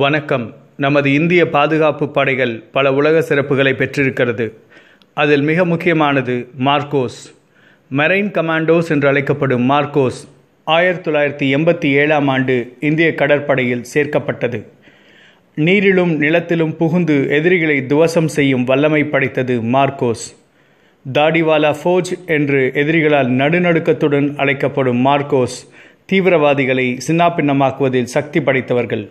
வணக்கம் நமது இந்திய பாதுகாப்பு படைகள் பல உலக சிறப்புகளை பெற்றிருக்கிறது அதில் மிக முக்கியமானது மார்க்கோஸ் மெரைன் கமாண்டோஸ் என்று அழைக்கப்படும் மார்க்கோஸ் ஆயிரத்தி தொள்ளாயிரத்தி எண்பத்தி ஏழாம் ஆண்டு இந்திய கடற்படையில் சேர்க்கப்பட்டது நீரிலும் நிலத்திலும் புகுந்து எதிரிகளை துவசம் செய்யும் வல்லமை படைத்தது மார்க்கோஸ் தாடிவாலா ஃபோஜ் என்று எதிரிகளால் நடுநடுக்கத்துடன் அழைக்கப்படும் மார்க்கோஸ் தீவிரவாதிகளை சின்னாபின்னமாக்குவதில் சக்தி படைத்தவர்கள்